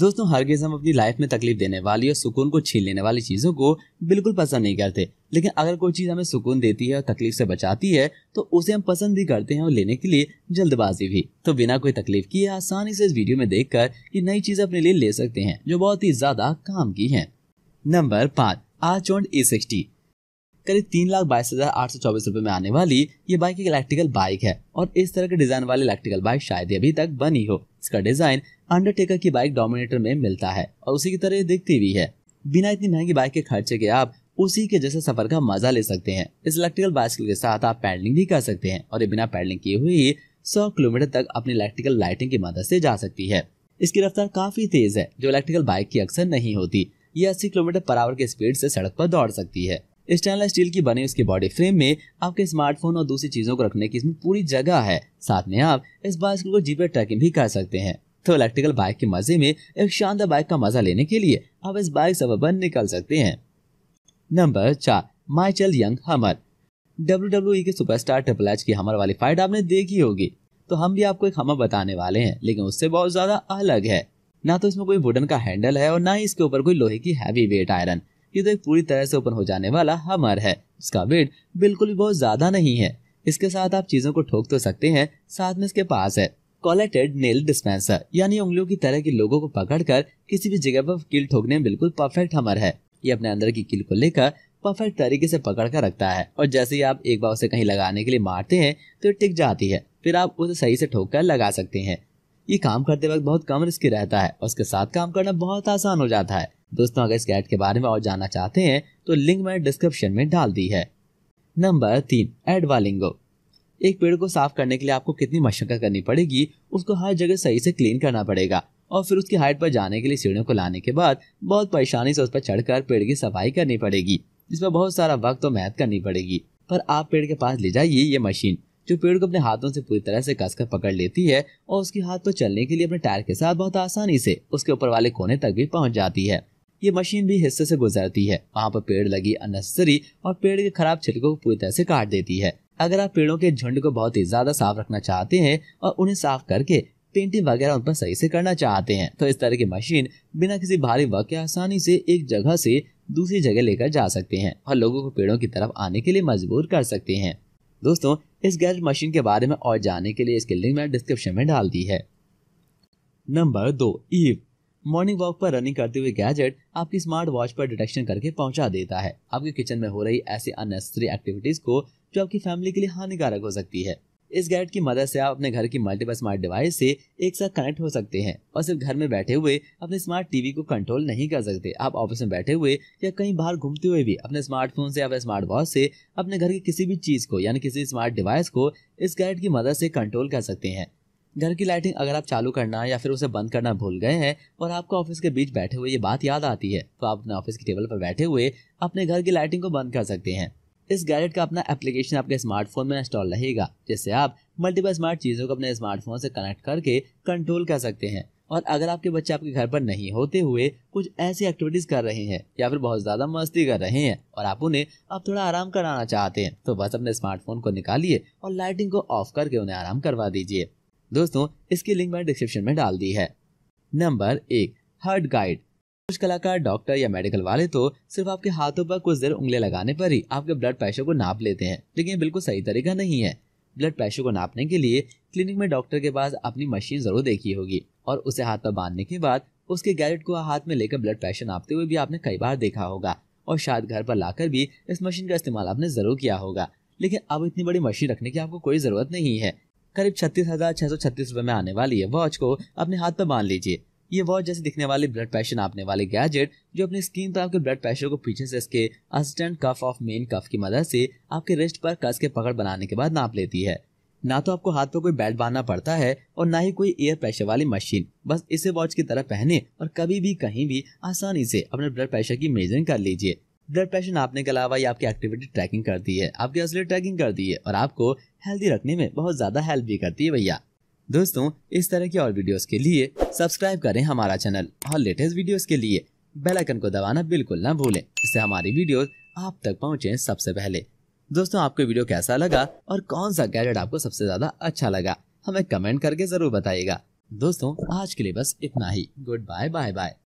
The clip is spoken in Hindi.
दोस्तों हरगिज हम अपनी लाइफ में तकलीफ देने वाली और सुकून को छीन लेने वाली चीज़ों को बिल्कुल पसंद नहीं करते लेकिन अगर कोई चीज़ हमें सुकून देती है और तकलीफ से बचाती है तो उसे हम पसंद भी करते हैं और लेने के लिए जल्दबाजी भी तो बिना कोई तकलीफ किए आसानी से इस वीडियो में देख कर ये नई चीज़ अपने लिए ले सकते हैं जो बहुत ही ज़्यादा काम की है नंबर पाँच आचोंड ए सिक्सटी करीब तीन लाख बाईस हजार आठ सौ चौबीस रुपए में आने वाली ये बाइक एक इलेक्ट्रिकल बाइक है और इस तरह के डिजाइन वाली इलेक्ट्रिकल बाइक शायद अभी तक बनी हो इसका का डिजाइन अंडरटेकर की बाइक डोमिनेटर में मिलता है और उसी की तरह दिखती भी है बिना इतनी महंगी बाइक के खर्चे के आप उसी के जैसे सफर का मजा ले सकते हैं इस इलेक्ट्रिकल बाइसिकल के साथ आप पैडलिंग भी कर सकते हैं और ये बिना पैडलिंग किए हुए ही सौ किलोमीटर तक अपनी इलेक्ट्रिकल लाइटिंग की मदद से जा सकती है इसकी रफ्तार काफी तेज है जो इलेक्ट्रिकल बाइक की अक्सर नहीं होती ये अस्सी किलोमीटर पर आवर की स्पीड से सड़क पर दौड़ सकती है स्टेनलेस स्टील की बने इसके बॉडी फ्रेम में आपके स्मार्टफोन और दूसरी चीजों को रखने की इसमें पूरी जगह है साथ में आप इस बाइसिकल को जीपे ट्रैकिंग भी कर सकते हैं तो इलेक्ट्रिकल बाइक के मजे में एक शानदार बाइक का मजा लेने के लिए आप इस बाइक सब निकल सकते हैं नंबर चार Michael young hammer W W के सुपरस्टार ट्रिपल एच की हमर वाली फाइट आपने देखी होगी तो हम भी आपको एक हमर बताने वाले हैं लेकिन उससे बहुत ज्यादा अलग है ना तो इसमें कोई वुडन का हैंडल है और ना ही इसके ऊपर कोई लोहे की हैवी वेट आयरन ये तो एक पूरी तरह से ओपन हो जाने वाला हमर है इसका वेट बिल्कुल भी बहुत ज्यादा नहीं है इसके साथ आप चीजों को ठोक तो सकते हैं साथ में इसके पास है कॉलेटेड नेल डिस्पेंसर यानी उंगलियों की तरह के लोगों को पकड़कर किसी भी जगह पर किल ठोकने में बिल्कुल परफेक्ट हमर है ये अपने अंदर की किल को लेकर परफेक्ट तरीके से पकड़ कर रखता है और जैसे ही आप एक बार उसे कहीं लगाने के लिए मारते हैं तो टिक जाती है फिर आप उसे सही से ठोक कर लगा सकते हैं ये काम करते वक्त बहुत कम रिस्की रहता है और उसके साथ काम करना बहुत आसान हो जाता है दोस्तों अगर इस गाइड के बारे में और जानना चाहते हैं तो लिंक मैंने डिस्क्रिप्शन में डाल दी है नंबर तीन एडवालिंगो एक पेड़ को साफ करने के लिए आपको कितनी मशक्कत करनी पड़ेगी उसको हर जगह सही से क्लीन करना पड़ेगा और फिर उसकी हाइट पर जाने के लिए सीढ़ियों को लाने के बाद बहुत परेशानी से उस पर चढ़कर पेड़ की सफाई करनी पड़ेगी जिसमें बहुत सारा वक्त और मेहनत करनी पड़ेगी पर आप पेड़ के पास ले जाइए ये मशीन जो पेड़ को अपने हाथों से पूरी तरह से कसकर पकड़ लेती है और उसके हाथ पर चलने के लिए अपने टायर के साथ बहुत आसानी से उसके ऊपर वाले कोने तक भी पहुंच जाती है ये मशीन भी हिस्से से गुजरती है वहाँ पर पेड़ लगी अननेसेसरी और पेड़ के खराब छिलकों को पूरी तरह से काट देती है अगर आप पेड़ों के झुंड को बहुत ही ज्यादा साफ रखना चाहते हैं और उन्हें साफ करके पेंटिंग वगैरह उन पर सही से करना चाहते हैं तो इस तरह की मशीन बिना किसी भारी वक्त के आसानी से एक जगह से दूसरी जगह लेकर जा सकते हैं और लोगों को पेड़ों की तरफ आने के लिए मजबूर कर सकते हैं दोस्तों इस गैस मशीन के बारे में और जानने के लिए इसकी लिंक मैंने डिस्क्रिप्शन में डाल दी है नंबर दो ईव मॉर्निंग वॉक पर रनिंग करते हुए गैजेट आपकी स्मार्ट वॉच पर डिटेक्शन करके पहुंचा देता है आपके किचन में हो रही ऐसी अननेसेसरी एक्टिविटीज को जो आपकी फैमिली के लिए हानिकारक हो सकती है इस गैजेट की मदद से आप अपने घर की मल्टीपल स्मार्ट डिवाइस से एक साथ कनेक्ट हो सकते हैं और सिर्फ घर में बैठे हुए अपने स्मार्ट टीवी को कंट्रोल नहीं कर सकते आप ऑफिस में बैठे हुए या कहीं बाहर घूमते हुए भी अपने स्मार्टफोन से या स्मार्ट वॉच से अपने घर की किसी भी चीज को यानी किसी स्मार्ट डिवाइस को इस गैजेट की मदद से कंट्रोल कर सकते हैं घर की लाइटिंग अगर आप चालू करना या फिर उसे बंद करना भूल गए हैं और आपको ऑफिस के बीच बैठे हुए ये बात याद आती है तो आप अपने ऑफिस की टेबल पर बैठे हुए अपने घर की लाइटिंग को बंद कर सकते हैं इस गैजेट का अपना एप्लीकेशन आपके स्मार्टफोन में इंस्टॉल रहेगा जिससे आप मल्टीपल स्मार्ट चीज़ों को अपने स्मार्टफोन से कनेक्ट करके कंट्रोल कर सकते हैं और अगर आपके बच्चे आपके घर पर नहीं होते हुए कुछ ऐसी एक्टिविटीज कर रहे हैं या फिर बहुत ज्यादा मस्ती कर रहे हैं और आप उन्हें अब थोड़ा आराम कराना चाहते हैं तो बस अपने स्मार्टफोन को निकालिए और लाइटिंग को ऑफ करके उन्हें आराम करवा दीजिए दोस्तों इसकी लिंक मैं डिस्क्रिप्शन में डाल दी है नंबर एक हार्ट गाइड कुछ कलाकार डॉक्टर या मेडिकल वाले तो सिर्फ आपके हाथों पर कुछ देर उंगली लगाने पर ही आपके ब्लड प्रेशर को नाप लेते हैं लेकिन ये बिल्कुल सही तरीका नहीं है ब्लड प्रेशर को नापने के लिए क्लिनिक में डॉक्टर के पास अपनी मशीन जरूर देखी होगी और उसे हाथ पर बांधने के बाद उसके गैरेट को हाथ में लेकर ब्लड प्रेशर नापते हुए भी आपने कई बार देखा होगा और शायद घर पर लाकर भी इस मशीन का इस्तेमाल आपने जरूर किया होगा लेकिन अब इतनी बड़ी मशीन रखने की आपको कोई ज़रूरत नहीं है करीब छत्तीस हजार छह सौ छत्तीस रुपए में आने वाली है वॉच को अपने हाथ पर मान लीजिए ये वॉच जैसे दिखने वाली ब्लड प्रेशर नापने वाले गैजेट जो अपनी स्क्रीन पर आपके ब्लड प्रेशर को पीछे से इसके assistant cuff of main cuff की मदद से आपके रिस्ट पर कस के पकड़ बनाने के बाद नाप लेती है ना तो आपको हाथ पर कोई बेल्ट बांधना पड़ता है और ना ही कोई एयर प्रेशर वाली मशीन बस इसे वॉच की तरह पहने और कभी भी कहीं भी आसानी से अपने ब्लड प्रेशर की मेजरिंग कर लीजिए ब्लड प्रेशर नापने के अलावा ये आपकी एक्टिविटी ट्रैकिंग करती है आपकी असली ट्रैकिंग करती है और आपको हेल्दी रखने में बहुत ज़्यादा हेल्प भी करती है भैया दोस्तों इस तरह की और वीडियोस के लिए सब्सक्राइब करें हमारा चैनल और लेटेस्ट वीडियोस के लिए बेल आइकन को दबाना बिल्कुल ना भूलें इससे हमारी वीडियोस आप तक पहुंचे सबसे पहले दोस्तों आपको वीडियो कैसा लगा और कौन सा गैजेट आपको सबसे ज़्यादा अच्छा लगा हमें कमेंट करके ज़रूर बताइएगा दोस्तों आज के लिए बस इतना ही गुड बाय बाय बाय